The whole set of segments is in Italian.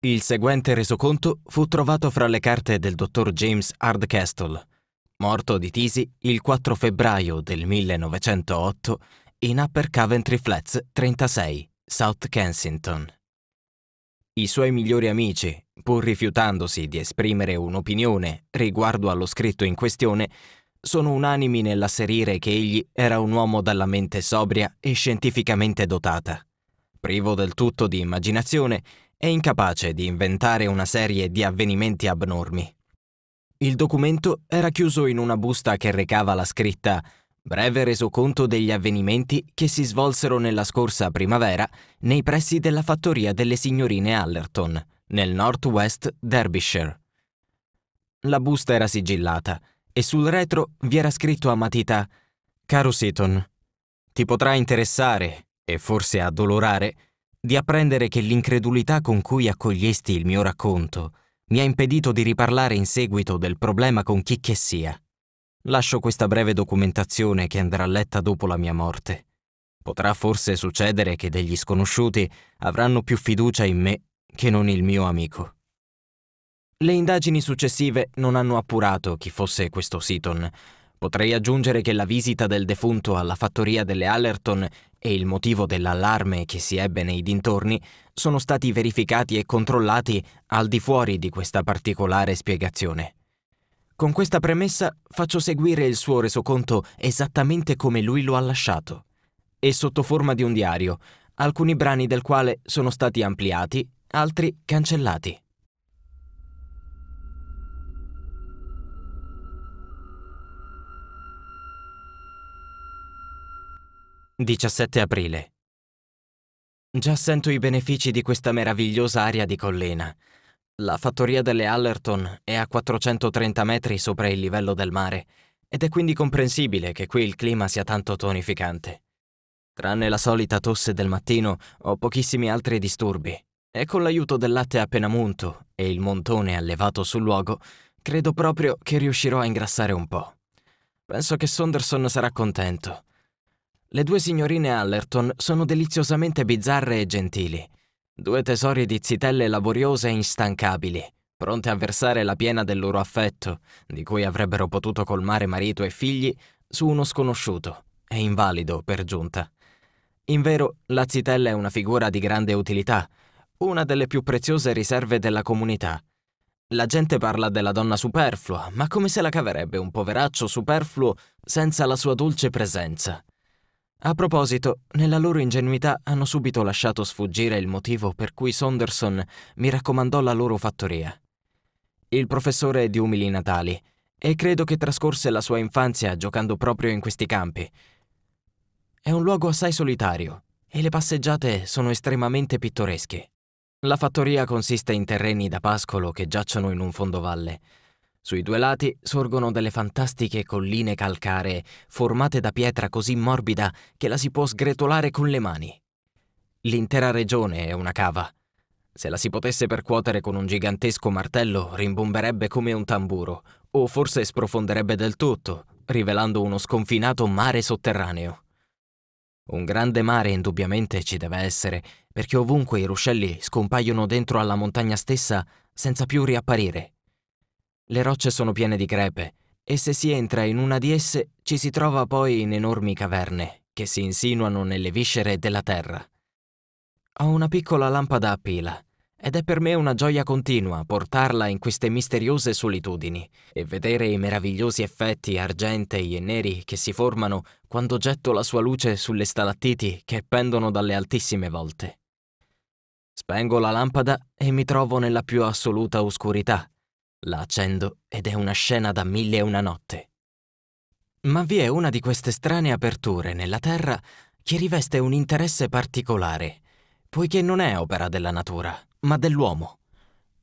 Il seguente resoconto fu trovato fra le carte del dottor James Hardcastle, morto di tisi il 4 febbraio del 1908 in Upper Coventry Flats 36, South Kensington. I suoi migliori amici, pur rifiutandosi di esprimere un'opinione riguardo allo scritto in questione, sono unanimi nell'asserire che egli era un uomo dalla mente sobria e scientificamente dotata. Privo del tutto di immaginazione, è incapace di inventare una serie di avvenimenti abnormi. Il documento era chiuso in una busta che recava la scritta Breve resoconto degli avvenimenti che si svolsero nella scorsa primavera nei pressi della fattoria delle signorine Allerton, nel Northwest Derbyshire. La busta era sigillata e sul retro vi era scritto a matita Caro Seton, ti potrà interessare, e forse addolorare, di apprendere che l'incredulità con cui accogliesti il mio racconto mi ha impedito di riparlare in seguito del problema con chi che sia. Lascio questa breve documentazione che andrà letta dopo la mia morte. Potrà forse succedere che degli sconosciuti avranno più fiducia in me che non il mio amico. Le indagini successive non hanno appurato chi fosse questo Seaton. Potrei aggiungere che la visita del defunto alla fattoria delle Allerton e il motivo dell'allarme che si ebbe nei dintorni sono stati verificati e controllati al di fuori di questa particolare spiegazione. Con questa premessa faccio seguire il suo resoconto esattamente come lui lo ha lasciato, e sotto forma di un diario, alcuni brani del quale sono stati ampliati, altri cancellati. 17 aprile. Già sento i benefici di questa meravigliosa area di collina. La fattoria delle Allerton è a 430 metri sopra il livello del mare ed è quindi comprensibile che qui il clima sia tanto tonificante. Tranne la solita tosse del mattino ho pochissimi altri disturbi e con l'aiuto del latte appena munto e il montone allevato sul luogo credo proprio che riuscirò a ingrassare un po'. Penso che Saunderson sarà contento le due signorine Allerton sono deliziosamente bizzarre e gentili. Due tesori di zitelle laboriose e instancabili, pronte a versare la piena del loro affetto, di cui avrebbero potuto colmare marito e figli, su uno sconosciuto, e invalido per giunta. Invero, la zitella è una figura di grande utilità, una delle più preziose riserve della comunità. La gente parla della donna superflua, ma come se la caverebbe un poveraccio superfluo senza la sua dolce presenza. A proposito, nella loro ingenuità hanno subito lasciato sfuggire il motivo per cui Saunderson mi raccomandò la loro fattoria. Il professore è di umili natali e credo che trascorse la sua infanzia giocando proprio in questi campi. È un luogo assai solitario e le passeggiate sono estremamente pittoresche. La fattoria consiste in terreni da pascolo che giacciono in un fondovalle sui due lati sorgono delle fantastiche colline calcaree, formate da pietra così morbida che la si può sgretolare con le mani. L'intera regione è una cava. Se la si potesse percuotere con un gigantesco martello, rimbomberebbe come un tamburo, o forse sprofonderebbe del tutto, rivelando uno sconfinato mare sotterraneo. Un grande mare indubbiamente ci deve essere, perché ovunque i ruscelli scompaiono dentro alla montagna stessa senza più riapparire. Le rocce sono piene di crepe e se si entra in una di esse ci si trova poi in enormi caverne che si insinuano nelle viscere della terra. Ho una piccola lampada a pila ed è per me una gioia continua portarla in queste misteriose solitudini e vedere i meravigliosi effetti argentei e neri che si formano quando getto la sua luce sulle stalattiti che pendono dalle altissime volte. Spengo la lampada e mi trovo nella più assoluta oscurità, la accendo ed è una scena da mille e una notte. Ma vi è una di queste strane aperture nella Terra che riveste un interesse particolare, poiché non è opera della natura, ma dell'uomo.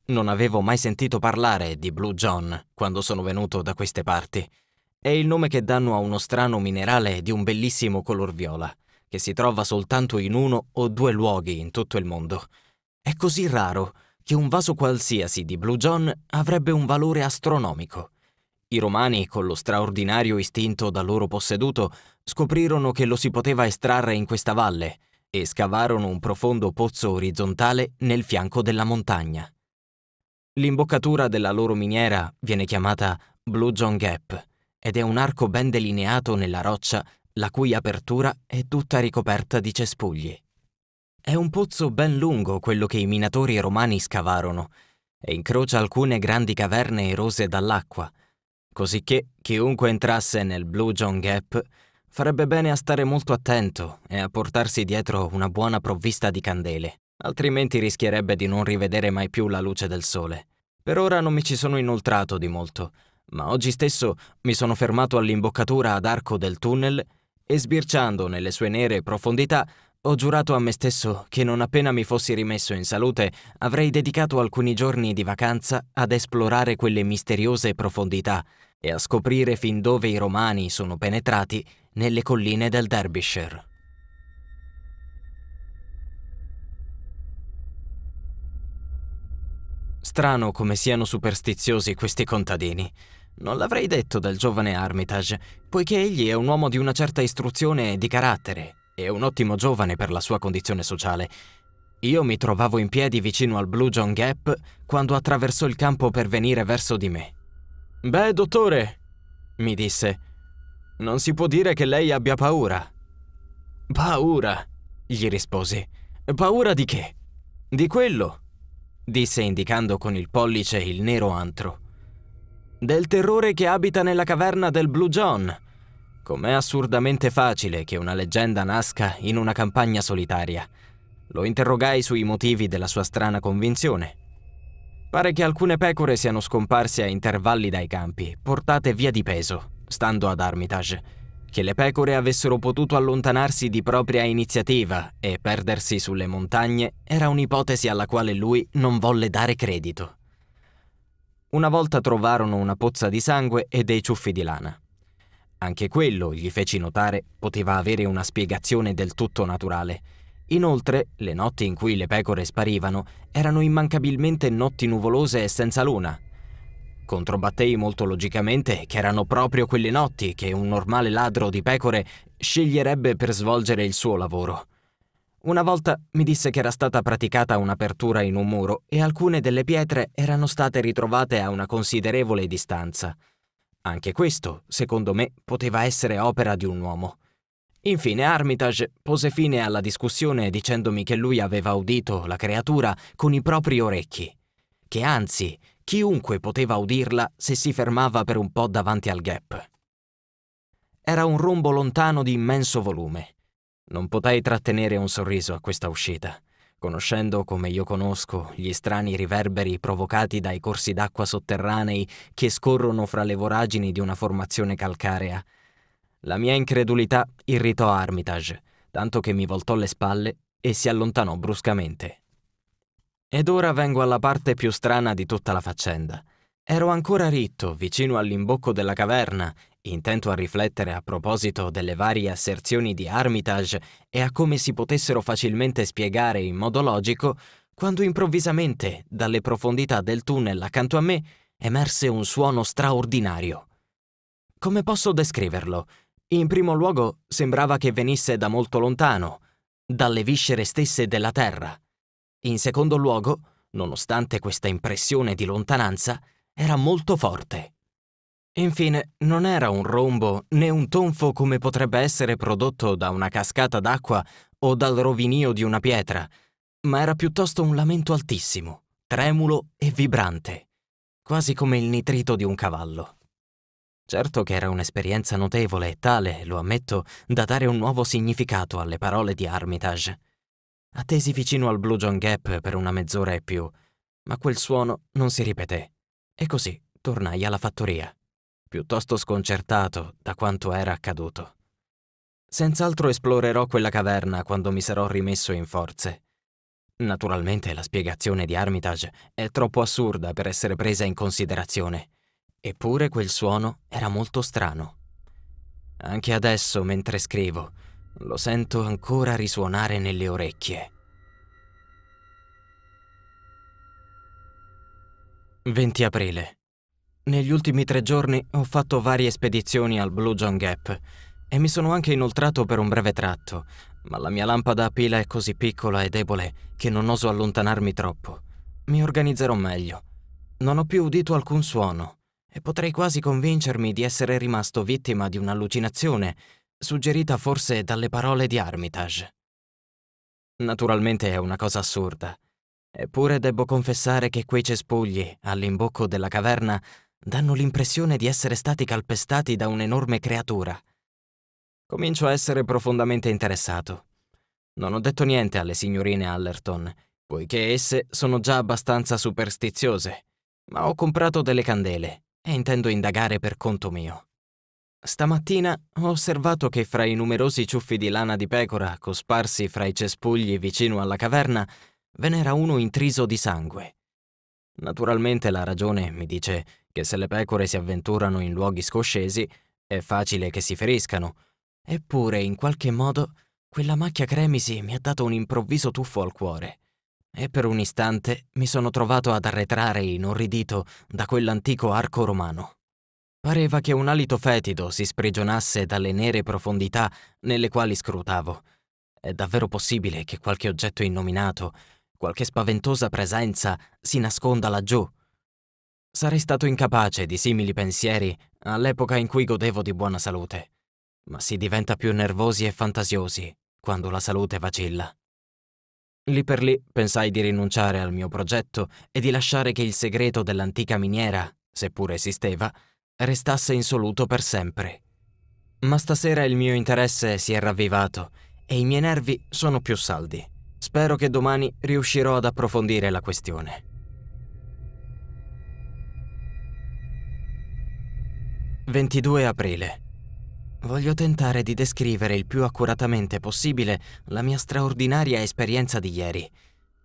Non avevo mai sentito parlare di Blue John quando sono venuto da queste parti. È il nome che danno a uno strano minerale di un bellissimo color viola, che si trova soltanto in uno o due luoghi in tutto il mondo. È così raro che un vaso qualsiasi di Blue John avrebbe un valore astronomico. I romani, con lo straordinario istinto da loro posseduto, scoprirono che lo si poteva estrarre in questa valle e scavarono un profondo pozzo orizzontale nel fianco della montagna. L'imboccatura della loro miniera viene chiamata Blue John Gap ed è un arco ben delineato nella roccia la cui apertura è tutta ricoperta di cespugli. È un pozzo ben lungo quello che i minatori romani scavarono e incrocia alcune grandi caverne erose dall'acqua, cosicché chiunque entrasse nel Blue John Gap farebbe bene a stare molto attento e a portarsi dietro una buona provvista di candele, altrimenti rischierebbe di non rivedere mai più la luce del sole. Per ora non mi ci sono inoltrato di molto, ma oggi stesso mi sono fermato all'imboccatura ad arco del tunnel e sbirciando nelle sue nere profondità ho giurato a me stesso che non appena mi fossi rimesso in salute avrei dedicato alcuni giorni di vacanza ad esplorare quelle misteriose profondità e a scoprire fin dove i romani sono penetrati nelle colline del Derbyshire. Strano come siano superstiziosi questi contadini. Non l'avrei detto dal giovane Armitage, poiché egli è un uomo di una certa istruzione e di carattere e un ottimo giovane per la sua condizione sociale. Io mi trovavo in piedi vicino al Blue John Gap quando attraversò il campo per venire verso di me. Beh, dottore, mi disse, non si può dire che lei abbia paura. Paura, gli risposi. Paura di che? Di quello, disse indicando con il pollice il nero antro. Del terrore che abita nella caverna del Blue John, Com'è assurdamente facile che una leggenda nasca in una campagna solitaria. Lo interrogai sui motivi della sua strana convinzione. Pare che alcune pecore siano scomparse a intervalli dai campi, portate via di peso, stando ad Armitage, che le pecore avessero potuto allontanarsi di propria iniziativa e perdersi sulle montagne era un'ipotesi alla quale lui non volle dare credito. Una volta trovarono una pozza di sangue e dei ciuffi di lana. Anche quello, gli feci notare, poteva avere una spiegazione del tutto naturale. Inoltre, le notti in cui le pecore sparivano erano immancabilmente notti nuvolose e senza luna. Controbattei molto logicamente che erano proprio quelle notti che un normale ladro di pecore sceglierebbe per svolgere il suo lavoro. Una volta mi disse che era stata praticata un'apertura in un muro e alcune delle pietre erano state ritrovate a una considerevole distanza. Anche questo, secondo me, poteva essere opera di un uomo. Infine Armitage pose fine alla discussione dicendomi che lui aveva udito la creatura con i propri orecchi, che anzi chiunque poteva udirla se si fermava per un po' davanti al gap. Era un rombo lontano di immenso volume. Non potei trattenere un sorriso a questa uscita conoscendo come io conosco gli strani riverberi provocati dai corsi d'acqua sotterranei che scorrono fra le voragini di una formazione calcarea. La mia incredulità irritò Armitage, tanto che mi voltò le spalle e si allontanò bruscamente. Ed ora vengo alla parte più strana di tutta la faccenda – Ero ancora ritto, vicino all'imbocco della caverna, intento a riflettere a proposito delle varie asserzioni di Armitage e a come si potessero facilmente spiegare in modo logico, quando improvvisamente, dalle profondità del tunnel accanto a me, emerse un suono straordinario. Come posso descriverlo? In primo luogo sembrava che venisse da molto lontano, dalle viscere stesse della Terra. In secondo luogo, nonostante questa impressione di lontananza, era molto forte. Infine, non era un rombo né un tonfo come potrebbe essere prodotto da una cascata d'acqua o dal rovinio di una pietra, ma era piuttosto un lamento altissimo, tremulo e vibrante, quasi come il nitrito di un cavallo. Certo che era un'esperienza notevole e tale, lo ammetto, da dare un nuovo significato alle parole di Armitage. Attesi vicino al Blue John Gap per una mezz'ora e più, ma quel suono non si ripeté. E così tornai alla fattoria, piuttosto sconcertato da quanto era accaduto. Senz'altro esplorerò quella caverna quando mi sarò rimesso in forze. Naturalmente la spiegazione di Armitage è troppo assurda per essere presa in considerazione, eppure quel suono era molto strano. Anche adesso, mentre scrivo, lo sento ancora risuonare nelle orecchie. 20 aprile. Negli ultimi tre giorni ho fatto varie spedizioni al Blue John Gap e mi sono anche inoltrato per un breve tratto, ma la mia lampada a pila è così piccola e debole che non oso allontanarmi troppo. Mi organizzerò meglio. Non ho più udito alcun suono e potrei quasi convincermi di essere rimasto vittima di un'allucinazione, suggerita forse dalle parole di Armitage. Naturalmente è una cosa assurda Eppure debbo confessare che quei cespugli, all'imbocco della caverna, danno l'impressione di essere stati calpestati da un'enorme creatura. Comincio a essere profondamente interessato. Non ho detto niente alle signorine Allerton, poiché esse sono già abbastanza superstiziose, ma ho comprato delle candele e intendo indagare per conto mio. Stamattina ho osservato che fra i numerosi ciuffi di lana di pecora cosparsi fra i cespugli vicino alla caverna ve n'era uno intriso di sangue. Naturalmente la ragione mi dice che se le pecore si avventurano in luoghi scoscesi è facile che si feriscano, eppure in qualche modo quella macchia cremisi mi ha dato un improvviso tuffo al cuore e per un istante mi sono trovato ad arretrare inorridito da quell'antico arco romano. Pareva che un alito fetido si sprigionasse dalle nere profondità nelle quali scrutavo. È davvero possibile che qualche oggetto innominato qualche spaventosa presenza si nasconda laggiù. Sarei stato incapace di simili pensieri all'epoca in cui godevo di buona salute, ma si diventa più nervosi e fantasiosi quando la salute vacilla. Lì per lì pensai di rinunciare al mio progetto e di lasciare che il segreto dell'antica miniera, seppure esisteva, restasse insoluto per sempre. Ma stasera il mio interesse si è ravvivato e i miei nervi sono più saldi. Spero che domani riuscirò ad approfondire la questione. «22 aprile. Voglio tentare di descrivere il più accuratamente possibile la mia straordinaria esperienza di ieri.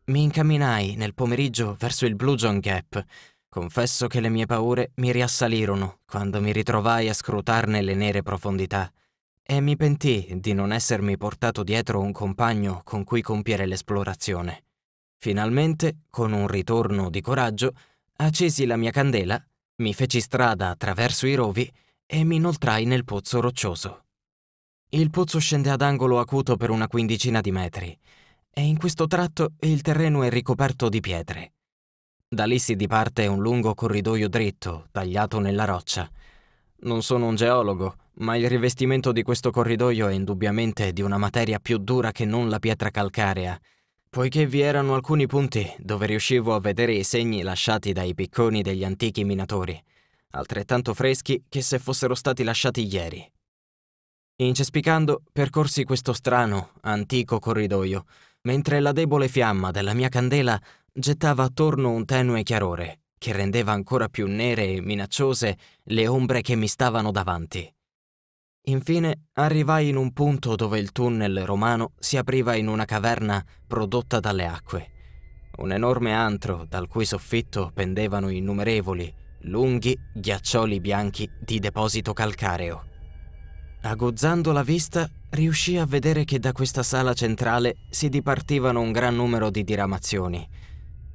Mi incamminai nel pomeriggio verso il Blue John Gap. Confesso che le mie paure mi riassalirono quando mi ritrovai a scrutarne le nere profondità e mi pentì di non essermi portato dietro un compagno con cui compiere l'esplorazione. Finalmente, con un ritorno di coraggio, accesi la mia candela, mi feci strada attraverso i rovi e mi inoltrai nel pozzo roccioso. Il pozzo scende ad angolo acuto per una quindicina di metri e in questo tratto il terreno è ricoperto di pietre. Da lì si diparte un lungo corridoio dritto, tagliato nella roccia. Non sono un geologo, ma il rivestimento di questo corridoio è indubbiamente di una materia più dura che non la pietra calcarea, poiché vi erano alcuni punti dove riuscivo a vedere i segni lasciati dai picconi degli antichi minatori, altrettanto freschi che se fossero stati lasciati ieri. Incespicando, percorsi questo strano, antico corridoio, mentre la debole fiamma della mia candela gettava attorno un tenue chiarore, che rendeva ancora più nere e minacciose le ombre che mi stavano davanti. Infine arrivai in un punto dove il tunnel romano si apriva in una caverna prodotta dalle acque. Un enorme antro dal cui soffitto pendevano innumerevoli, lunghi ghiaccioli bianchi di deposito calcareo. Aguzzando la vista, riuscii a vedere che da questa sala centrale si dipartivano un gran numero di diramazioni,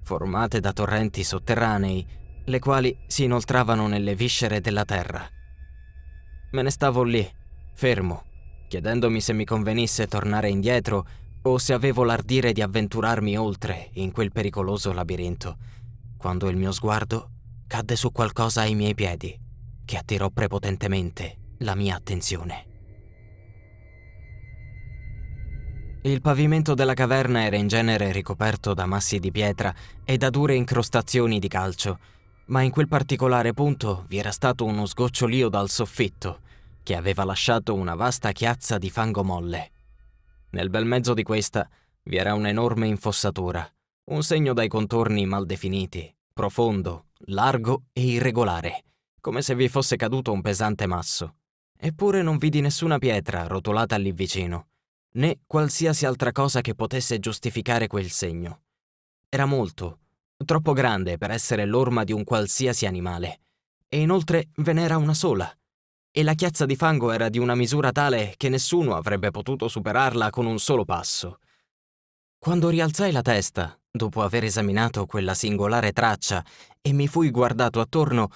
formate da torrenti sotterranei, le quali si inoltravano nelle viscere della terra. Me ne stavo lì, fermo, chiedendomi se mi convenisse tornare indietro o se avevo l'ardire di avventurarmi oltre in quel pericoloso labirinto, quando il mio sguardo cadde su qualcosa ai miei piedi, che attirò prepotentemente la mia attenzione. Il pavimento della caverna era in genere ricoperto da massi di pietra e da dure incrostazioni di calcio, ma in quel particolare punto vi era stato uno sgocciolio dal soffitto che aveva lasciato una vasta chiazza di fango molle. Nel bel mezzo di questa vi era un'enorme infossatura, un segno dai contorni mal definiti, profondo, largo e irregolare, come se vi fosse caduto un pesante masso. Eppure non vidi nessuna pietra rotolata lì vicino, né qualsiasi altra cosa che potesse giustificare quel segno. Era molto, troppo grande per essere l'orma di un qualsiasi animale, e inoltre ve n'era una sola, e la chiazza di fango era di una misura tale che nessuno avrebbe potuto superarla con un solo passo. Quando rialzai la testa, dopo aver esaminato quella singolare traccia, e mi fui guardato attorno,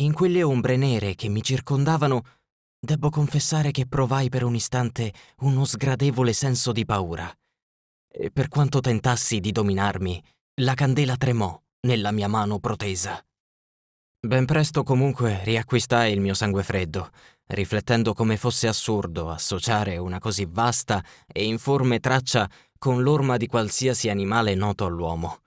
in quelle ombre nere che mi circondavano, Debbo confessare che provai per un istante uno sgradevole senso di paura. E per quanto tentassi di dominarmi, la candela tremò nella mia mano protesa. Ben presto comunque riacquistai il mio sangue freddo, riflettendo come fosse assurdo associare una così vasta e informe traccia con l'orma di qualsiasi animale noto all'uomo.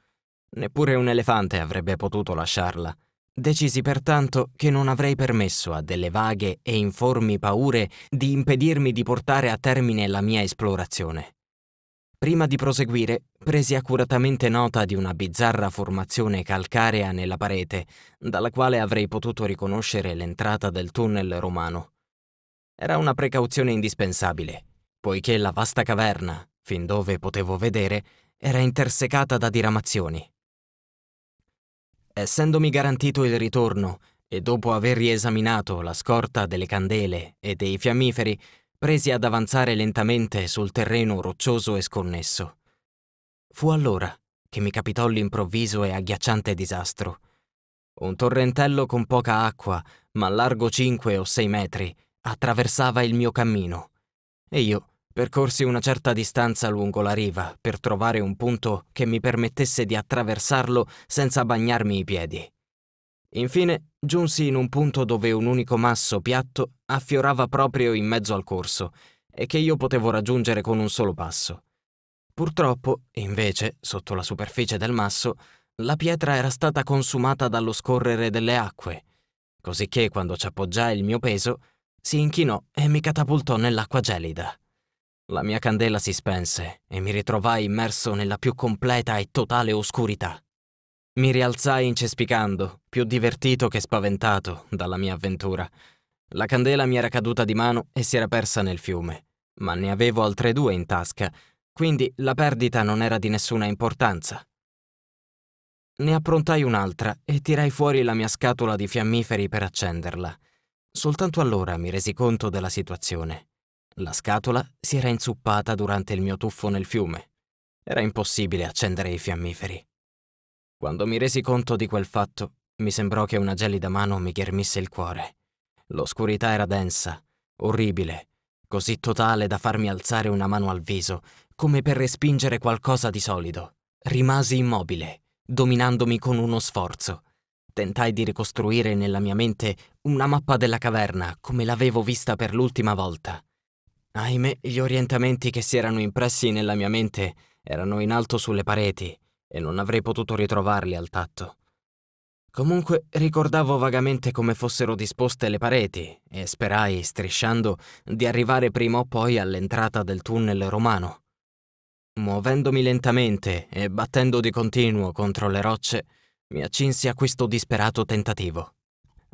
Neppure un elefante avrebbe potuto lasciarla. Decisi pertanto che non avrei permesso a delle vaghe e informi paure di impedirmi di portare a termine la mia esplorazione. Prima di proseguire, presi accuratamente nota di una bizzarra formazione calcarea nella parete, dalla quale avrei potuto riconoscere l'entrata del tunnel romano. Era una precauzione indispensabile, poiché la vasta caverna, fin dove potevo vedere, era intersecata da diramazioni. Essendomi garantito il ritorno e dopo aver riesaminato la scorta delle candele e dei fiammiferi, presi ad avanzare lentamente sul terreno roccioso e sconnesso. Fu allora che mi capitò l'improvviso e agghiacciante disastro. Un torrentello con poca acqua, ma largo 5 o 6 metri, attraversava il mio cammino. E io percorsi una certa distanza lungo la riva per trovare un punto che mi permettesse di attraversarlo senza bagnarmi i piedi. Infine giunsi in un punto dove un unico masso piatto affiorava proprio in mezzo al corso e che io potevo raggiungere con un solo passo. Purtroppo, invece, sotto la superficie del masso, la pietra era stata consumata dallo scorrere delle acque, cosicché quando ci appoggiai il mio peso, si inchinò e mi catapultò nell'acqua gelida. La mia candela si spense e mi ritrovai immerso nella più completa e totale oscurità. Mi rialzai incespicando, più divertito che spaventato dalla mia avventura. La candela mi era caduta di mano e si era persa nel fiume, ma ne avevo altre due in tasca, quindi la perdita non era di nessuna importanza. Ne approntai un'altra e tirai fuori la mia scatola di fiammiferi per accenderla. Soltanto allora mi resi conto della situazione. La scatola si era inzuppata durante il mio tuffo nel fiume. Era impossibile accendere i fiammiferi. Quando mi resi conto di quel fatto, mi sembrò che una gelida mano mi ghermisse il cuore. L'oscurità era densa, orribile, così totale da farmi alzare una mano al viso, come per respingere qualcosa di solido. Rimasi immobile, dominandomi con uno sforzo. Tentai di ricostruire nella mia mente una mappa della caverna come l'avevo vista per l'ultima volta. Ahimè, gli orientamenti che si erano impressi nella mia mente erano in alto sulle pareti, e non avrei potuto ritrovarli al tatto. Comunque ricordavo vagamente come fossero disposte le pareti e sperai, strisciando, di arrivare prima o poi all'entrata del tunnel romano. Muovendomi lentamente e battendo di continuo contro le rocce, mi accinsi a questo disperato tentativo.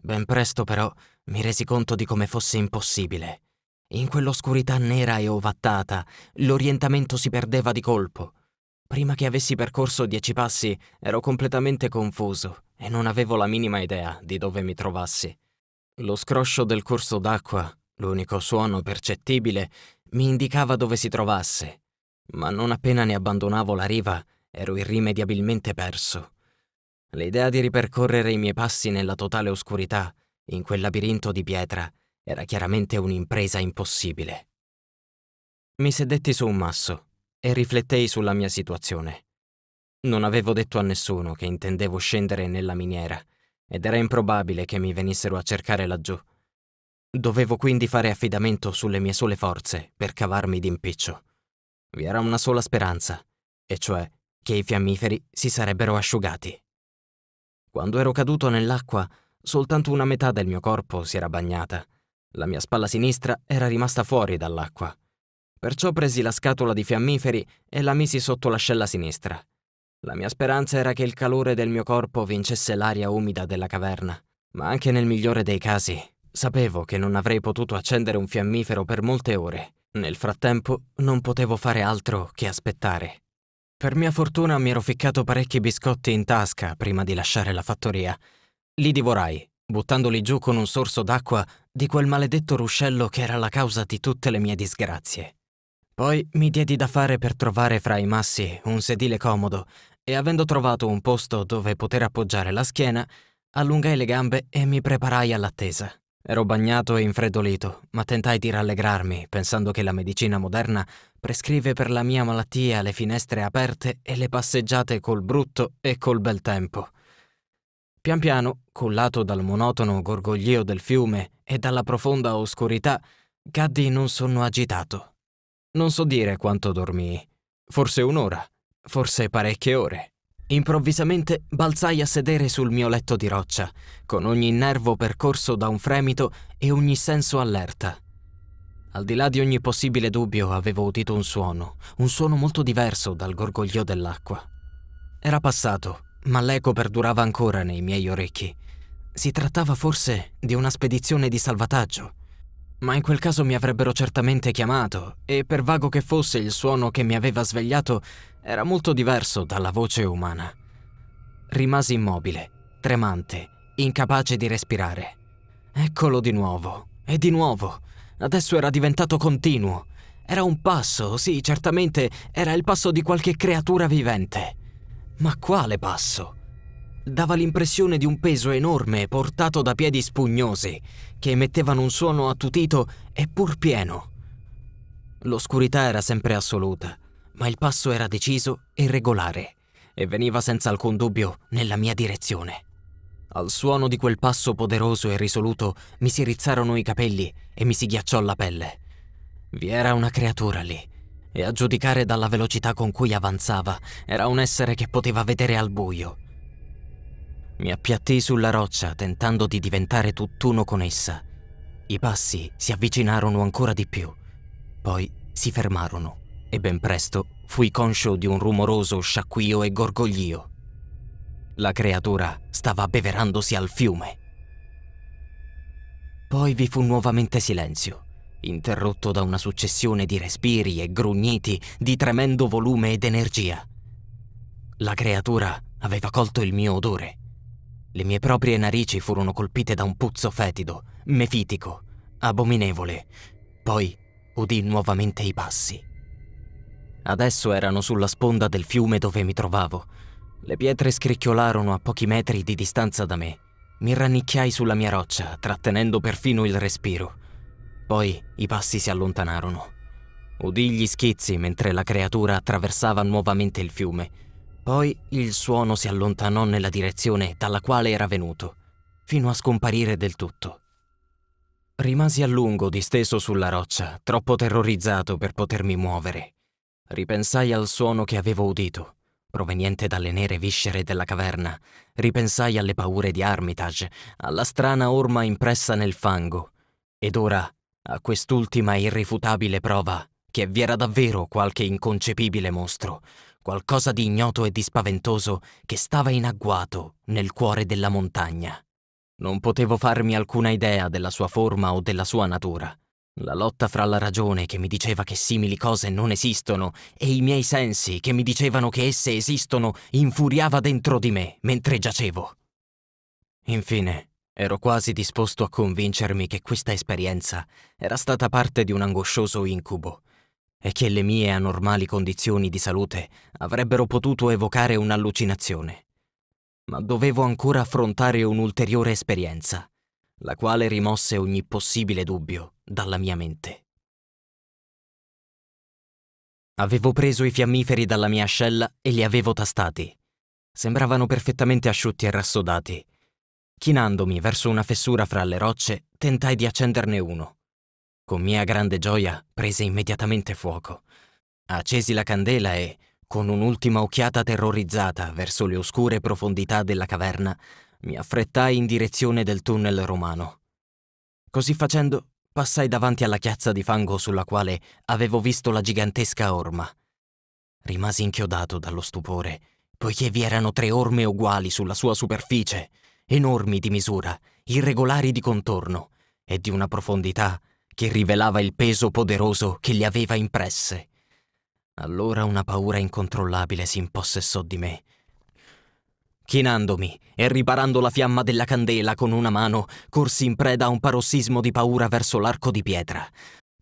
Ben presto però mi resi conto di come fosse impossibile. In quell'oscurità nera e ovattata, l'orientamento si perdeva di colpo Prima che avessi percorso dieci passi ero completamente confuso e non avevo la minima idea di dove mi trovassi. Lo scroscio del corso d'acqua, l'unico suono percettibile, mi indicava dove si trovasse, ma non appena ne abbandonavo la riva ero irrimediabilmente perso. L'idea di ripercorrere i miei passi nella totale oscurità, in quel labirinto di pietra, era chiaramente un'impresa impossibile. Mi sedetti su un masso e riflettei sulla mia situazione. Non avevo detto a nessuno che intendevo scendere nella miniera ed era improbabile che mi venissero a cercare laggiù. Dovevo quindi fare affidamento sulle mie sole forze per cavarmi d'impiccio. Vi era una sola speranza, e cioè che i fiammiferi si sarebbero asciugati. Quando ero caduto nell'acqua, soltanto una metà del mio corpo si era bagnata. La mia spalla sinistra era rimasta fuori dall'acqua Perciò presi la scatola di fiammiferi e la misi sotto l'ascella sinistra. La mia speranza era che il calore del mio corpo vincesse l'aria umida della caverna, ma anche nel migliore dei casi sapevo che non avrei potuto accendere un fiammifero per molte ore. Nel frattempo non potevo fare altro che aspettare. Per mia fortuna mi ero ficcato parecchi biscotti in tasca prima di lasciare la fattoria. Li divorai, buttandoli giù con un sorso d'acqua di quel maledetto ruscello che era la causa di tutte le mie disgrazie. Poi mi diedi da fare per trovare fra i massi un sedile comodo e avendo trovato un posto dove poter appoggiare la schiena, allungai le gambe e mi preparai all'attesa. Ero bagnato e infreddolito, ma tentai di rallegrarmi, pensando che la medicina moderna prescrive per la mia malattia le finestre aperte e le passeggiate col brutto e col bel tempo. Pian piano, cullato dal monotono gorgoglio del fiume e dalla profonda oscurità, caddi in un sonno agitato. Non so dire quanto dormii. Forse un'ora, forse parecchie ore. Improvvisamente balzai a sedere sul mio letto di roccia, con ogni nervo percorso da un fremito e ogni senso allerta. Al di là di ogni possibile dubbio avevo udito un suono, un suono molto diverso dal gorgoglio dell'acqua. Era passato, ma l'eco perdurava ancora nei miei orecchi. Si trattava forse di una spedizione di salvataggio ma in quel caso mi avrebbero certamente chiamato, e per vago che fosse il suono che mi aveva svegliato era molto diverso dalla voce umana. Rimasi immobile, tremante, incapace di respirare. Eccolo di nuovo, e di nuovo. Adesso era diventato continuo. Era un passo, sì, certamente era il passo di qualche creatura vivente. Ma quale passo? dava l'impressione di un peso enorme portato da piedi spugnosi, che emettevano un suono attutito eppur pieno. L'oscurità era sempre assoluta, ma il passo era deciso e regolare, e veniva senza alcun dubbio nella mia direzione. Al suono di quel passo poderoso e risoluto mi si rizzarono i capelli e mi si ghiacciò la pelle. Vi era una creatura lì, e a giudicare dalla velocità con cui avanzava, era un essere che poteva vedere al buio mi appiattii sulla roccia tentando di diventare tutt'uno con essa. I passi si avvicinarono ancora di più, poi si fermarono e ben presto fui conscio di un rumoroso sciacquio e gorgoglio. La creatura stava abbeverandosi al fiume. Poi vi fu nuovamente silenzio, interrotto da una successione di respiri e grugniti di tremendo volume ed energia. La creatura aveva colto il mio odore le mie proprie narici furono colpite da un puzzo fetido, mefitico, abominevole. Poi udì nuovamente i passi. Adesso erano sulla sponda del fiume dove mi trovavo. Le pietre scricchiolarono a pochi metri di distanza da me. Mi rannicchiai sulla mia roccia, trattenendo perfino il respiro. Poi i passi si allontanarono. Udì gli schizzi mentre la creatura attraversava nuovamente il fiume. Poi il suono si allontanò nella direzione dalla quale era venuto, fino a scomparire del tutto. Rimasi a lungo disteso sulla roccia, troppo terrorizzato per potermi muovere. Ripensai al suono che avevo udito, proveniente dalle nere viscere della caverna, ripensai alle paure di Armitage, alla strana orma impressa nel fango, ed ora a quest'ultima irrefutabile prova che vi era davvero qualche inconcepibile mostro, qualcosa di ignoto e di spaventoso che stava in agguato nel cuore della montagna. Non potevo farmi alcuna idea della sua forma o della sua natura. La lotta fra la ragione che mi diceva che simili cose non esistono e i miei sensi che mi dicevano che esse esistono infuriava dentro di me mentre giacevo. Infine, ero quasi disposto a convincermi che questa esperienza era stata parte di un angoscioso incubo, e che le mie anormali condizioni di salute avrebbero potuto evocare un'allucinazione. Ma dovevo ancora affrontare un'ulteriore esperienza, la quale rimosse ogni possibile dubbio dalla mia mente. Avevo preso i fiammiferi dalla mia ascella e li avevo tastati. Sembravano perfettamente asciutti e rassodati. Chinandomi verso una fessura fra le rocce, tentai di accenderne uno con ecco, mia grande gioia, prese immediatamente fuoco. Accesi la candela e, con un'ultima occhiata terrorizzata verso le oscure profondità della caverna, mi affrettai in direzione del tunnel romano. Così facendo, passai davanti alla chiazza di fango sulla quale avevo visto la gigantesca orma. Rimasi inchiodato dallo stupore, poiché vi erano tre orme uguali sulla sua superficie, enormi di misura, irregolari di contorno e di una profondità che rivelava il peso poderoso che le aveva impresse. Allora una paura incontrollabile si impossessò di me. Chinandomi e riparando la fiamma della candela con una mano, corsi in preda a un parossismo di paura verso l'arco di pietra.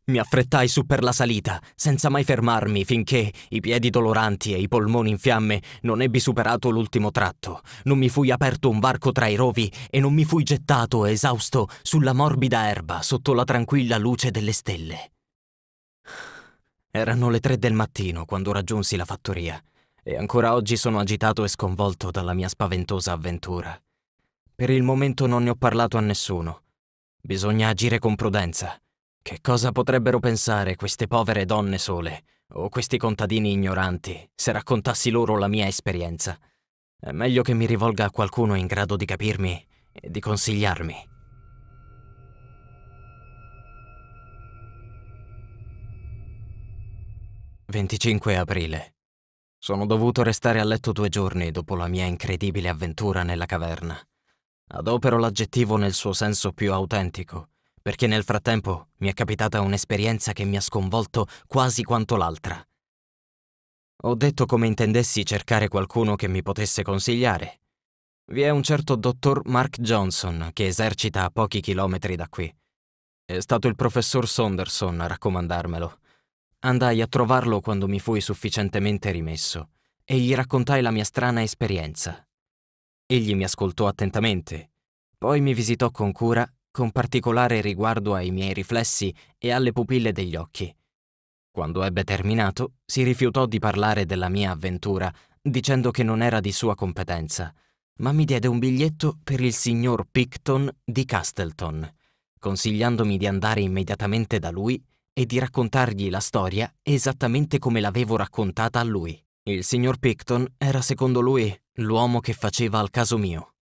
Mi affrettai su per la salita, senza mai fermarmi finché, i piedi doloranti e i polmoni in fiamme, non ebbi superato l'ultimo tratto. Non mi fui aperto un varco tra i rovi e non mi fui gettato, esausto, sulla morbida erba sotto la tranquilla luce delle stelle. Erano le tre del mattino quando raggiunsi la fattoria e ancora oggi sono agitato e sconvolto dalla mia spaventosa avventura. Per il momento non ne ho parlato a nessuno. Bisogna agire con prudenza. Che cosa potrebbero pensare queste povere donne sole, o questi contadini ignoranti, se raccontassi loro la mia esperienza? È meglio che mi rivolga a qualcuno in grado di capirmi e di consigliarmi. «25 aprile. Sono dovuto restare a letto due giorni dopo la mia incredibile avventura nella caverna. Adopero l'aggettivo nel suo senso più autentico, perché nel frattempo mi è capitata un'esperienza che mi ha sconvolto quasi quanto l'altra. Ho detto come intendessi cercare qualcuno che mi potesse consigliare. Vi è un certo dottor Mark Johnson che esercita a pochi chilometri da qui. È stato il professor Saunderson a raccomandarmelo. Andai a trovarlo quando mi fui sufficientemente rimesso e gli raccontai la mia strana esperienza. Egli mi ascoltò attentamente, poi mi visitò con cura con particolare riguardo ai miei riflessi e alle pupille degli occhi. Quando ebbe terminato, si rifiutò di parlare della mia avventura, dicendo che non era di sua competenza, ma mi diede un biglietto per il signor Picton di Castleton, consigliandomi di andare immediatamente da lui e di raccontargli la storia esattamente come l'avevo raccontata a lui. Il signor Picton era secondo lui l'uomo che faceva al caso mio.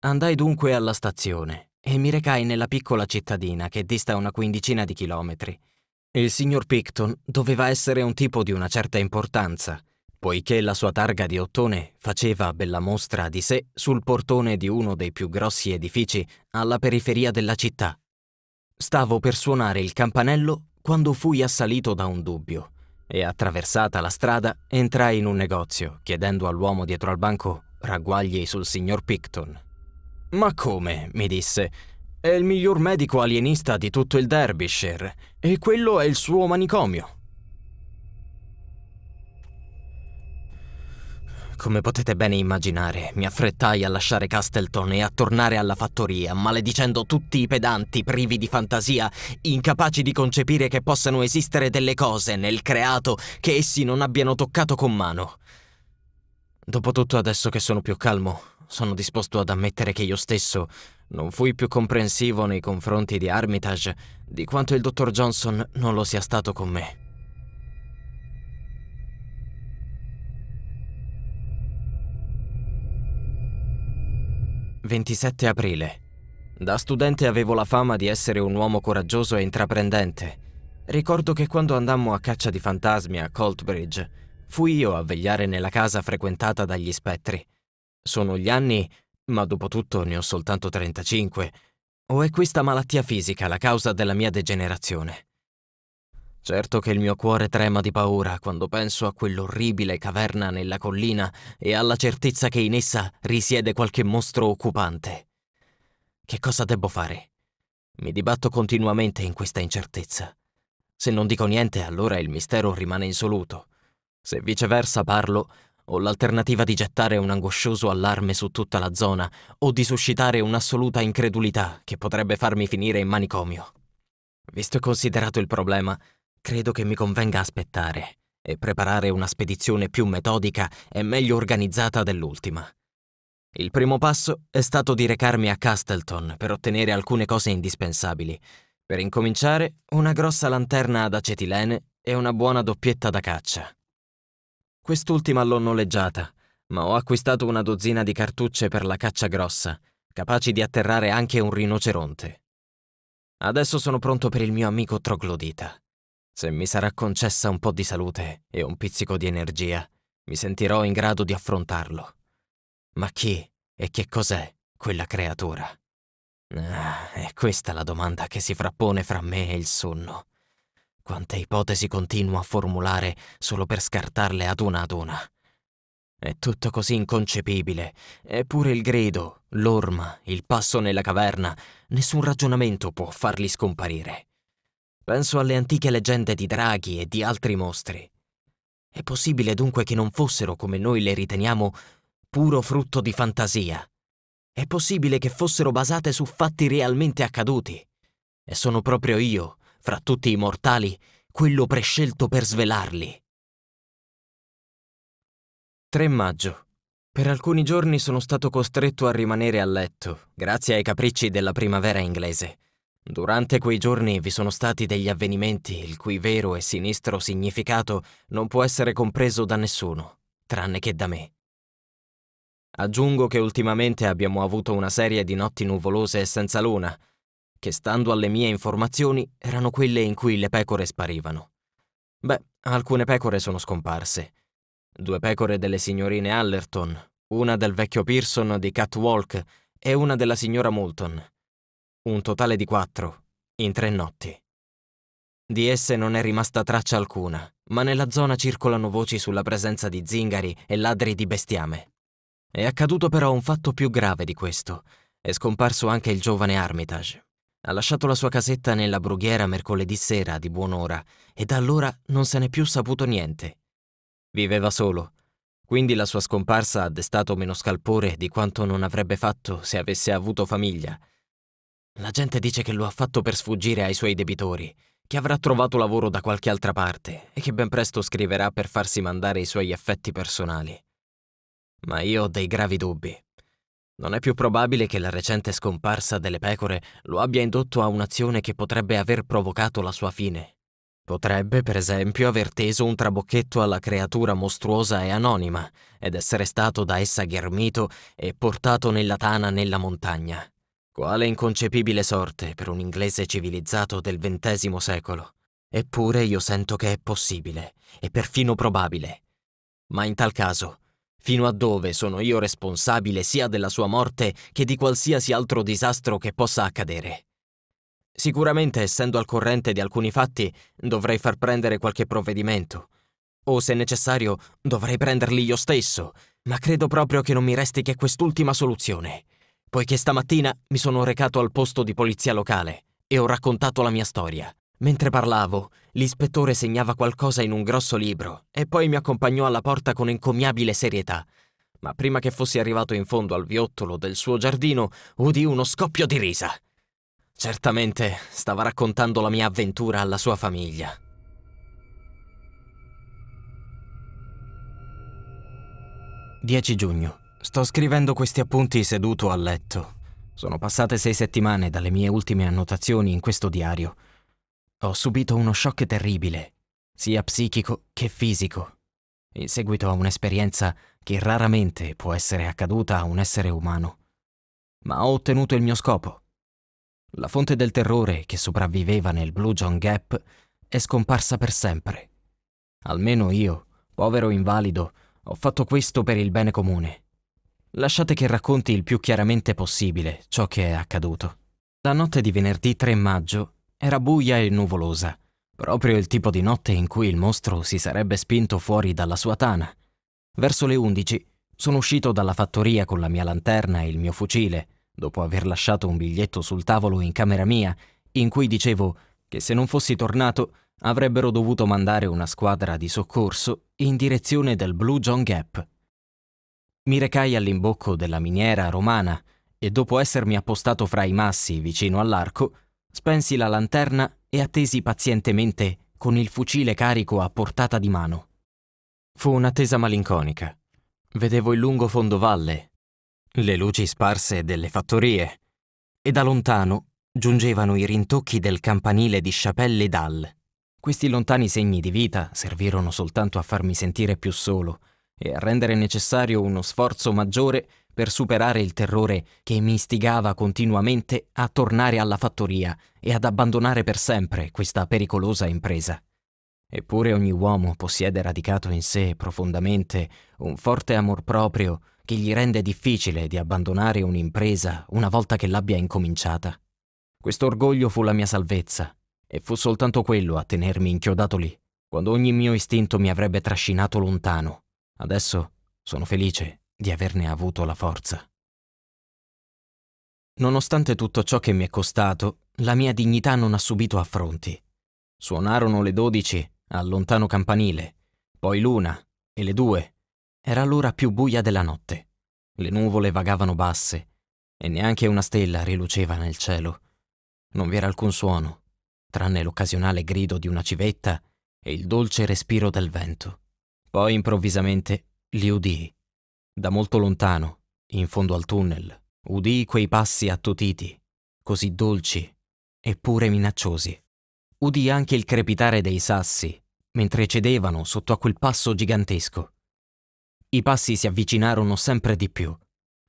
Andai dunque alla stazione e mi recai nella piccola cittadina che dista una quindicina di chilometri. Il signor Picton doveva essere un tipo di una certa importanza, poiché la sua targa di ottone faceva bella mostra di sé sul portone di uno dei più grossi edifici alla periferia della città. Stavo per suonare il campanello quando fui assalito da un dubbio e attraversata la strada entrai in un negozio chiedendo all'uomo dietro al banco ragguagli sul signor Picton. Ma come? mi disse. È il miglior medico alienista di tutto il Derbyshire e quello è il suo manicomio. Come potete bene immaginare, mi affrettai a lasciare Castleton e a tornare alla fattoria, maledicendo tutti i pedanti privi di fantasia, incapaci di concepire che possano esistere delle cose nel creato che essi non abbiano toccato con mano. Dopotutto, adesso che sono più calmo, sono disposto ad ammettere che io stesso non fui più comprensivo nei confronti di Armitage di quanto il dottor Johnson non lo sia stato con me. «27 aprile. Da studente avevo la fama di essere un uomo coraggioso e intraprendente. Ricordo che quando andammo a caccia di fantasmi a Coltbridge, fui io a vegliare nella casa frequentata dagli spettri. Sono gli anni, ma dopo tutto ne ho soltanto 35. O è questa malattia fisica la causa della mia degenerazione? Certo che il mio cuore trema di paura quando penso a quell'orribile caverna nella collina e alla certezza che in essa risiede qualche mostro occupante. Che cosa debbo fare? Mi dibatto continuamente in questa incertezza. Se non dico niente, allora il mistero rimane insoluto. Se viceversa parlo, o l'alternativa di gettare un angoscioso allarme su tutta la zona, o di suscitare un'assoluta incredulità che potrebbe farmi finire in manicomio. Visto e considerato il problema, credo che mi convenga aspettare e preparare una spedizione più metodica e meglio organizzata dell'ultima. Il primo passo è stato di recarmi a Castleton per ottenere alcune cose indispensabili. Per incominciare, una grossa lanterna ad acetilene e una buona doppietta da caccia. Quest'ultima l'ho noleggiata, ma ho acquistato una dozzina di cartucce per la caccia grossa, capaci di atterrare anche un rinoceronte. Adesso sono pronto per il mio amico troglodita. Se mi sarà concessa un po' di salute e un pizzico di energia, mi sentirò in grado di affrontarlo. Ma chi e che cos'è quella creatura? Ah, è questa la domanda che si frappone fra me e il sonno quante ipotesi continuo a formulare solo per scartarle ad una ad una. È tutto così inconcepibile, eppure il grido, l'orma, il passo nella caverna, nessun ragionamento può farli scomparire. Penso alle antiche leggende di draghi e di altri mostri. È possibile dunque che non fossero, come noi le riteniamo, puro frutto di fantasia. È possibile che fossero basate su fatti realmente accaduti. E sono proprio io, fra tutti i mortali, quello prescelto per svelarli. 3 maggio. Per alcuni giorni sono stato costretto a rimanere a letto, grazie ai capricci della primavera inglese. Durante quei giorni vi sono stati degli avvenimenti il cui vero e sinistro significato non può essere compreso da nessuno, tranne che da me. Aggiungo che ultimamente abbiamo avuto una serie di notti nuvolose e senza luna, che stando alle mie informazioni erano quelle in cui le pecore sparivano. Beh, alcune pecore sono scomparse. Due pecore delle signorine Allerton, una del vecchio Pearson di Catwalk e una della signora Moulton. Un totale di quattro, in tre notti. Di esse non è rimasta traccia alcuna, ma nella zona circolano voci sulla presenza di zingari e ladri di bestiame. È accaduto però un fatto più grave di questo. È scomparso anche il giovane Armitage. Ha lasciato la sua casetta nella brughiera mercoledì sera di buon'ora e da allora non se n'è più saputo niente. Viveva solo, quindi la sua scomparsa ha destato meno scalpore di quanto non avrebbe fatto se avesse avuto famiglia. La gente dice che lo ha fatto per sfuggire ai suoi debitori, che avrà trovato lavoro da qualche altra parte e che ben presto scriverà per farsi mandare i suoi affetti personali. Ma io ho dei gravi dubbi. Non è più probabile che la recente scomparsa delle pecore lo abbia indotto a un'azione che potrebbe aver provocato la sua fine. Potrebbe, per esempio, aver teso un trabocchetto alla creatura mostruosa e anonima ed essere stato da essa ghermito e portato nella tana nella montagna. Quale inconcepibile sorte per un inglese civilizzato del XX secolo. Eppure io sento che è possibile, e perfino probabile. Ma in tal caso, fino a dove sono io responsabile sia della sua morte che di qualsiasi altro disastro che possa accadere. Sicuramente, essendo al corrente di alcuni fatti, dovrei far prendere qualche provvedimento. O se necessario, dovrei prenderli io stesso, ma credo proprio che non mi resti che quest'ultima soluzione, poiché stamattina mi sono recato al posto di polizia locale e ho raccontato la mia storia. Mentre parlavo, l'ispettore segnava qualcosa in un grosso libro e poi mi accompagnò alla porta con encomiabile serietà. Ma prima che fossi arrivato in fondo al viottolo del suo giardino, udì uno scoppio di risa. Certamente stava raccontando la mia avventura alla sua famiglia. «10 giugno. Sto scrivendo questi appunti seduto a letto. Sono passate sei settimane dalle mie ultime annotazioni in questo diario». Ho subito uno shock terribile, sia psichico che fisico, in seguito a un'esperienza che raramente può essere accaduta a un essere umano. Ma ho ottenuto il mio scopo. La fonte del terrore che sopravviveva nel Blue John Gap è scomparsa per sempre. Almeno io, povero invalido, ho fatto questo per il bene comune. Lasciate che racconti il più chiaramente possibile ciò che è accaduto. La notte di venerdì 3 maggio era buia e nuvolosa, proprio il tipo di notte in cui il mostro si sarebbe spinto fuori dalla sua tana. Verso le 11 sono uscito dalla fattoria con la mia lanterna e il mio fucile, dopo aver lasciato un biglietto sul tavolo in camera mia, in cui dicevo che se non fossi tornato avrebbero dovuto mandare una squadra di soccorso in direzione del Blue John Gap. Mi recai all'imbocco della miniera romana e dopo essermi appostato fra i massi vicino all'arco, spensi la lanterna e attesi pazientemente con il fucile carico a portata di mano. Fu un'attesa malinconica. Vedevo il lungo fondovalle, le luci sparse delle fattorie, e da lontano giungevano i rintocchi del campanile di Chapelle Dal. Questi lontani segni di vita servirono soltanto a farmi sentire più solo e a rendere necessario uno sforzo maggiore per superare il terrore che mi istigava continuamente a tornare alla fattoria e ad abbandonare per sempre questa pericolosa impresa. Eppure ogni uomo possiede radicato in sé profondamente un forte amor proprio che gli rende difficile di abbandonare un'impresa una volta che l'abbia incominciata. Quest'orgoglio fu la mia salvezza, e fu soltanto quello a tenermi inchiodato lì, quando ogni mio istinto mi avrebbe trascinato lontano. Adesso sono felice di averne avuto la forza. Nonostante tutto ciò che mi è costato, la mia dignità non ha subito affronti. Suonarono le dodici al lontano campanile, poi l'una e le due. Era l'ora più buia della notte. Le nuvole vagavano basse e neanche una stella riluceva nel cielo. Non vi era alcun suono, tranne l'occasionale grido di una civetta e il dolce respiro del vento. Poi improvvisamente li udii. Da molto lontano, in fondo al tunnel, udii quei passi attutiti, così dolci, eppure minacciosi. Udii anche il crepitare dei sassi, mentre cedevano sotto a quel passo gigantesco. I passi si avvicinarono sempre di più.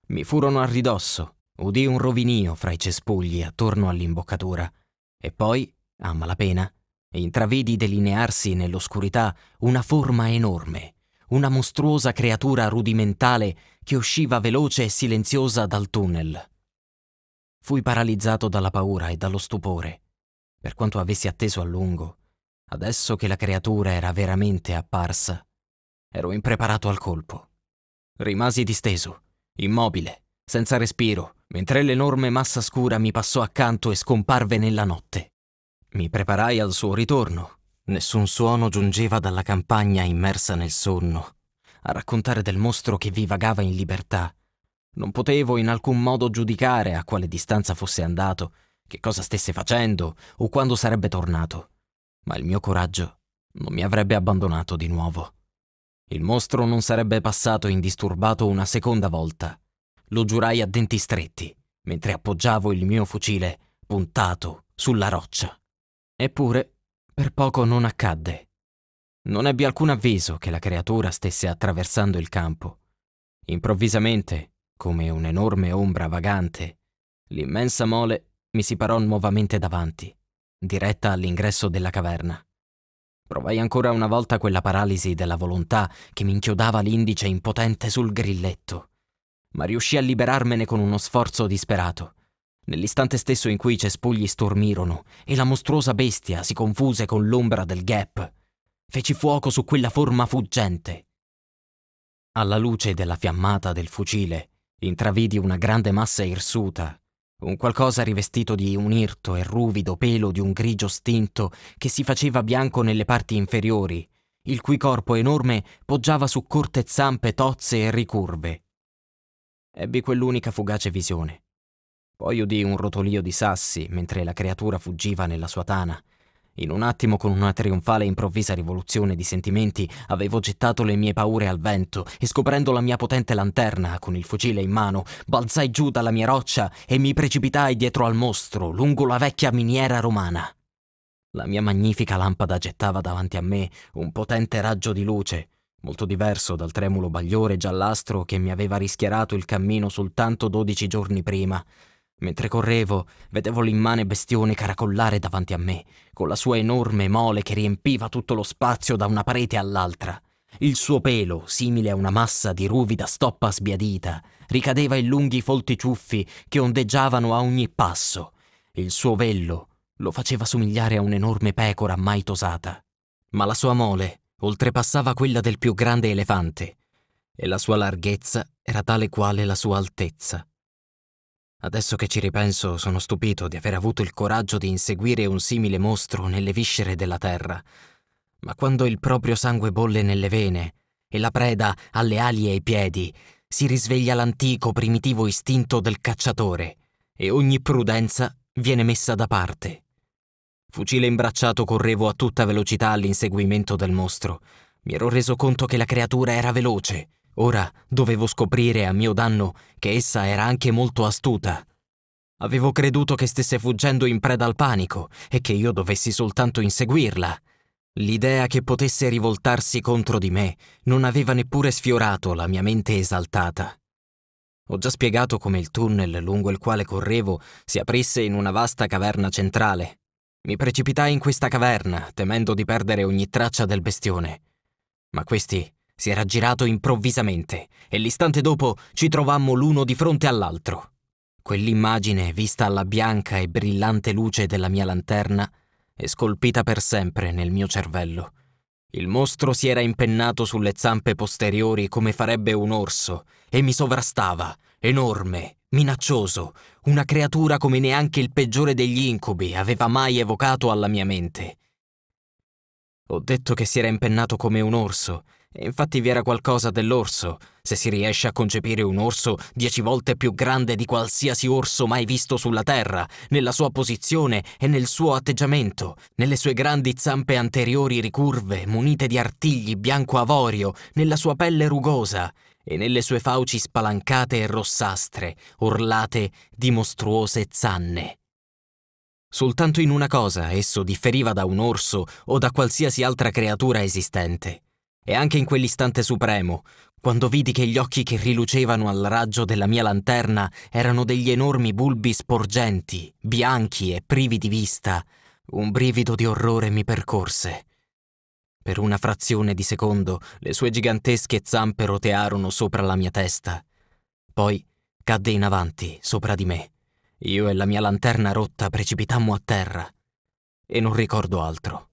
Mi furono a ridosso, udii un rovinio fra i cespugli attorno all'imboccatura, e poi, a malapena, intravidi delinearsi nell'oscurità una forma enorme, una mostruosa creatura rudimentale che usciva veloce e silenziosa dal tunnel. Fui paralizzato dalla paura e dallo stupore. Per quanto avessi atteso a lungo, adesso che la creatura era veramente apparsa, ero impreparato al colpo. Rimasi disteso, immobile, senza respiro, mentre l'enorme massa scura mi passò accanto e scomparve nella notte. Mi preparai al suo ritorno, Nessun suono giungeva dalla campagna immersa nel sonno, a raccontare del mostro che vivagava in libertà. Non potevo in alcun modo giudicare a quale distanza fosse andato, che cosa stesse facendo o quando sarebbe tornato. Ma il mio coraggio non mi avrebbe abbandonato di nuovo. Il mostro non sarebbe passato indisturbato una seconda volta. Lo giurai a denti stretti, mentre appoggiavo il mio fucile puntato sulla roccia. Eppure per poco non accadde. Non ebbi alcun avviso che la creatura stesse attraversando il campo. Improvvisamente, come un'enorme ombra vagante, l'immensa mole mi si parò nuovamente davanti, diretta all'ingresso della caverna. Provai ancora una volta quella paralisi della volontà che mi inchiodava l'indice impotente sul grilletto, ma riuscì a liberarmene con uno sforzo disperato Nell'istante stesso in cui i cespugli stormirono e la mostruosa bestia si confuse con l'ombra del gap, feci fuoco su quella forma fuggente. Alla luce della fiammata del fucile, intravidi una grande massa irsuta, un qualcosa rivestito di un irto e ruvido pelo di un grigio stinto che si faceva bianco nelle parti inferiori, il cui corpo enorme poggiava su corte zampe tozze e ricurve. Ebbi quell'unica fugace visione poi udì un rotolio di sassi mentre la creatura fuggiva nella sua tana. In un attimo, con una trionfale e improvvisa rivoluzione di sentimenti, avevo gettato le mie paure al vento e scoprendo la mia potente lanterna, con il fucile in mano, balzai giù dalla mia roccia e mi precipitai dietro al mostro, lungo la vecchia miniera romana. La mia magnifica lampada gettava davanti a me un potente raggio di luce, molto diverso dal tremulo bagliore giallastro che mi aveva rischiarato il cammino soltanto dodici giorni prima. Mentre correvo, vedevo l'immane bestione caracollare davanti a me, con la sua enorme mole che riempiva tutto lo spazio da una parete all'altra. Il suo pelo, simile a una massa di ruvida stoppa sbiadita, ricadeva in lunghi folti ciuffi che ondeggiavano a ogni passo. Il suo vello lo faceva somigliare a un'enorme pecora mai tosata. Ma la sua mole oltrepassava quella del più grande elefante, e la sua larghezza era tale quale la sua altezza. Adesso che ci ripenso, sono stupito di aver avuto il coraggio di inseguire un simile mostro nelle viscere della terra. Ma quando il proprio sangue bolle nelle vene e la preda ha le ali ai piedi, si risveglia l'antico primitivo istinto del cacciatore e ogni prudenza viene messa da parte. Fucile imbracciato correvo a tutta velocità all'inseguimento del mostro. Mi ero reso conto che la creatura era veloce, Ora dovevo scoprire a mio danno che essa era anche molto astuta. Avevo creduto che stesse fuggendo in preda al panico e che io dovessi soltanto inseguirla. L'idea che potesse rivoltarsi contro di me non aveva neppure sfiorato la mia mente esaltata. Ho già spiegato come il tunnel lungo il quale correvo si aprisse in una vasta caverna centrale. Mi precipitai in questa caverna, temendo di perdere ogni traccia del bestione. Ma questi si era girato improvvisamente e l'istante dopo ci trovammo l'uno di fronte all'altro. Quell'immagine, vista alla bianca e brillante luce della mia lanterna, è scolpita per sempre nel mio cervello. Il mostro si era impennato sulle zampe posteriori come farebbe un orso e mi sovrastava, enorme, minaccioso, una creatura come neanche il peggiore degli incubi aveva mai evocato alla mia mente. Ho detto che si era impennato come un orso Infatti vi era qualcosa dell'orso, se si riesce a concepire un orso dieci volte più grande di qualsiasi orso mai visto sulla Terra, nella sua posizione e nel suo atteggiamento, nelle sue grandi zampe anteriori ricurve, munite di artigli bianco-avorio, nella sua pelle rugosa e nelle sue fauci spalancate e rossastre, orlate di mostruose zanne. Soltanto in una cosa esso differiva da un orso o da qualsiasi altra creatura esistente e anche in quell'istante supremo, quando vidi che gli occhi che rilucevano al raggio della mia lanterna erano degli enormi bulbi sporgenti, bianchi e privi di vista, un brivido di orrore mi percorse. Per una frazione di secondo le sue gigantesche zampe rotearono sopra la mia testa. Poi cadde in avanti, sopra di me. Io e la mia lanterna rotta precipitammo a terra. E non ricordo altro.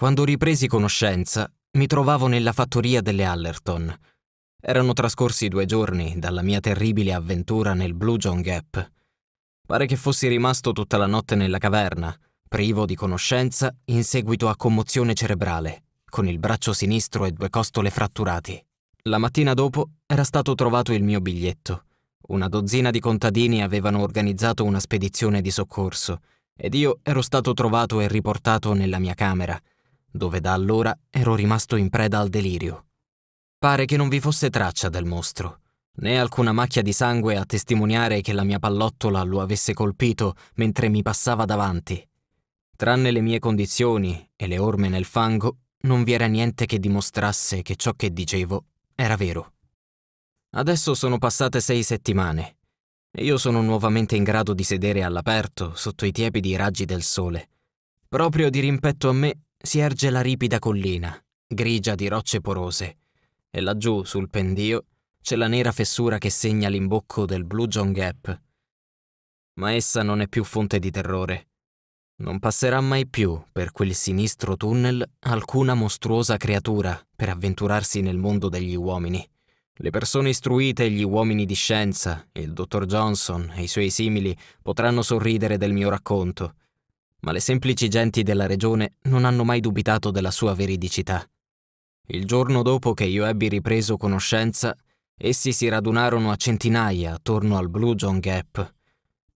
Quando ripresi conoscenza, mi trovavo nella fattoria delle Allerton. Erano trascorsi due giorni dalla mia terribile avventura nel Blue John Gap. Pare che fossi rimasto tutta la notte nella caverna, privo di conoscenza in seguito a commozione cerebrale, con il braccio sinistro e due costole fratturati. La mattina dopo era stato trovato il mio biglietto. Una dozzina di contadini avevano organizzato una spedizione di soccorso ed io ero stato trovato e riportato nella mia camera, dove da allora ero rimasto in preda al delirio. Pare che non vi fosse traccia del mostro, né alcuna macchia di sangue a testimoniare che la mia pallottola lo avesse colpito mentre mi passava davanti. Tranne le mie condizioni e le orme nel fango, non vi era niente che dimostrasse che ciò che dicevo era vero. Adesso sono passate sei settimane e io sono nuovamente in grado di sedere all'aperto sotto i tiepidi raggi del sole. Proprio di rimpetto a me si erge la ripida collina, grigia di rocce porose, e laggiù, sul pendio, c'è la nera fessura che segna l'imbocco del Blue John Gap. Ma essa non è più fonte di terrore. Non passerà mai più per quel sinistro tunnel alcuna mostruosa creatura per avventurarsi nel mondo degli uomini. Le persone istruite e gli uomini di scienza, il dottor Johnson e i suoi simili, potranno sorridere del mio racconto, ma le semplici genti della regione non hanno mai dubitato della sua veridicità. Il giorno dopo che io ebbi ripreso conoscenza, essi si radunarono a centinaia attorno al Blue John Gap.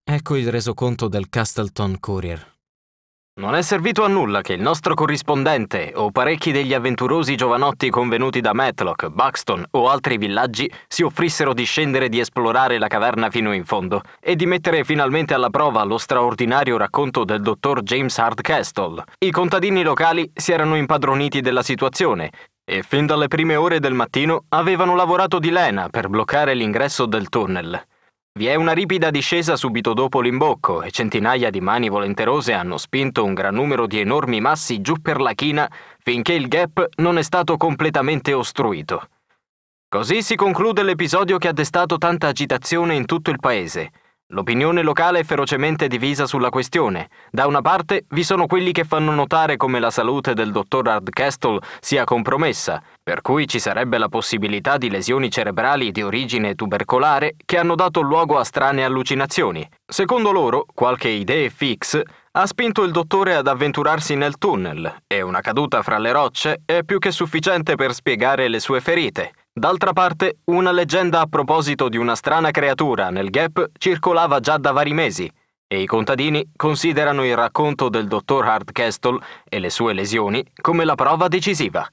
Ecco il resoconto del Castleton Courier. Non è servito a nulla che il nostro corrispondente o parecchi degli avventurosi giovanotti convenuti da Matlock, Buxton o altri villaggi si offrissero di scendere e di esplorare la caverna fino in fondo e di mettere finalmente alla prova lo straordinario racconto del dottor James Hardcastle. I contadini locali si erano impadroniti della situazione e fin dalle prime ore del mattino avevano lavorato di lena per bloccare l'ingresso del tunnel. Vi è una ripida discesa subito dopo l'imbocco e centinaia di mani volenterose hanno spinto un gran numero di enormi massi giù per la china finché il gap non è stato completamente ostruito. Così si conclude l'episodio che ha destato tanta agitazione in tutto il paese. L'opinione locale è ferocemente divisa sulla questione. Da una parte vi sono quelli che fanno notare come la salute del dottor Hardcastle sia compromessa, per cui ci sarebbe la possibilità di lesioni cerebrali di origine tubercolare che hanno dato luogo a strane allucinazioni. Secondo loro, qualche idee fix ha spinto il dottore ad avventurarsi nel tunnel e una caduta fra le rocce è più che sufficiente per spiegare le sue ferite. D'altra parte, una leggenda a proposito di una strana creatura nel Gap circolava già da vari mesi e i contadini considerano il racconto del dottor Hardcastle e le sue lesioni come la prova decisiva.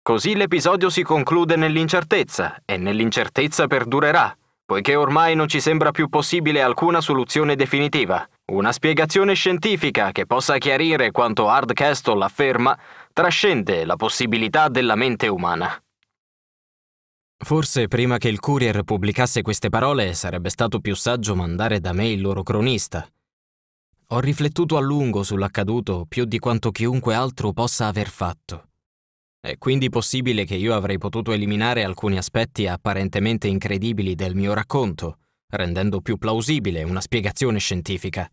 Così l'episodio si conclude nell'incertezza e nell'incertezza perdurerà, poiché ormai non ci sembra più possibile alcuna soluzione definitiva. Una spiegazione scientifica che possa chiarire quanto Hardcastle afferma trascende la possibilità della mente umana. Forse prima che il courier pubblicasse queste parole sarebbe stato più saggio mandare da me il loro cronista. Ho riflettuto a lungo sull'accaduto più di quanto chiunque altro possa aver fatto. È quindi possibile che io avrei potuto eliminare alcuni aspetti apparentemente incredibili del mio racconto, rendendo più plausibile una spiegazione scientifica.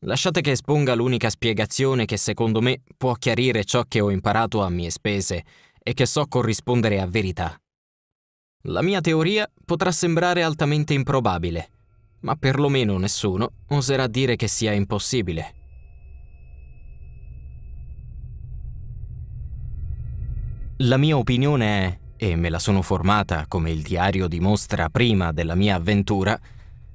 Lasciate che esponga l'unica spiegazione che secondo me può chiarire ciò che ho imparato a mie spese e che so corrispondere a verità. La mia teoria potrà sembrare altamente improbabile, ma perlomeno nessuno oserà dire che sia impossibile. La mia opinione è, e me la sono formata come il diario dimostra prima della mia avventura,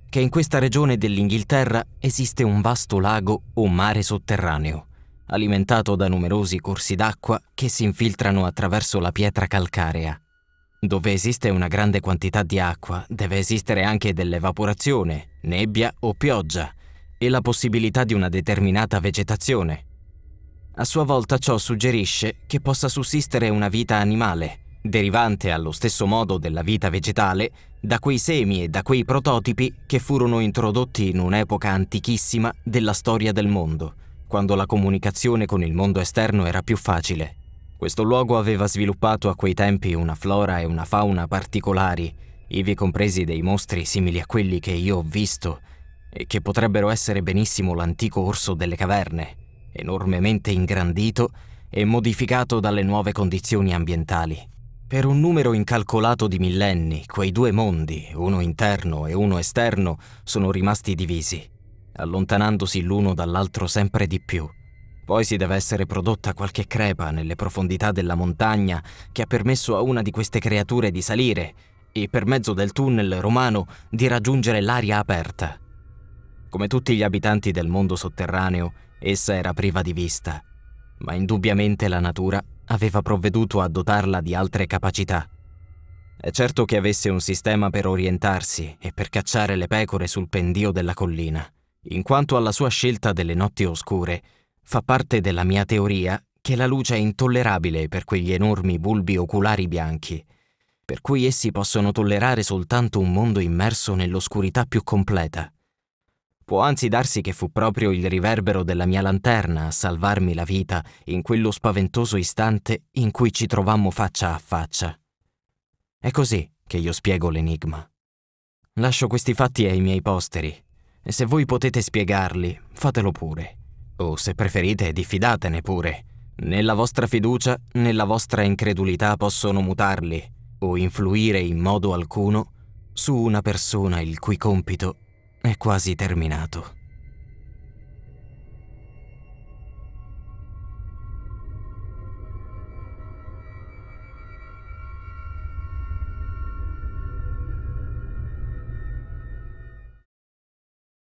che in questa regione dell'Inghilterra esiste un vasto lago o mare sotterraneo, alimentato da numerosi corsi d'acqua che si infiltrano attraverso la pietra calcarea dove esiste una grande quantità di acqua, deve esistere anche dell'evaporazione, nebbia o pioggia, e la possibilità di una determinata vegetazione. A sua volta ciò suggerisce che possa sussistere una vita animale, derivante allo stesso modo della vita vegetale da quei semi e da quei prototipi che furono introdotti in un'epoca antichissima della storia del mondo, quando la comunicazione con il mondo esterno era più facile. Questo luogo aveva sviluppato a quei tempi una flora e una fauna particolari, ivi compresi dei mostri simili a quelli che io ho visto e che potrebbero essere benissimo l'antico orso delle caverne, enormemente ingrandito e modificato dalle nuove condizioni ambientali. Per un numero incalcolato di millenni, quei due mondi, uno interno e uno esterno, sono rimasti divisi, allontanandosi l'uno dall'altro sempre di più poi si deve essere prodotta qualche crepa nelle profondità della montagna che ha permesso a una di queste creature di salire e per mezzo del tunnel romano di raggiungere l'aria aperta. Come tutti gli abitanti del mondo sotterraneo, essa era priva di vista, ma indubbiamente la natura aveva provveduto a dotarla di altre capacità. È certo che avesse un sistema per orientarsi e per cacciare le pecore sul pendio della collina. In quanto alla sua scelta delle notti oscure, Fa parte della mia teoria che la luce è intollerabile per quegli enormi bulbi oculari bianchi, per cui essi possono tollerare soltanto un mondo immerso nell'oscurità più completa. Può anzi darsi che fu proprio il riverbero della mia lanterna a salvarmi la vita in quello spaventoso istante in cui ci trovammo faccia a faccia. È così che io spiego l'enigma. Lascio questi fatti ai miei posteri, e se voi potete spiegarli, fatelo pure o se preferite diffidatene pure. Né la vostra fiducia né la vostra incredulità possono mutarli o influire in modo alcuno su una persona il cui compito è quasi terminato.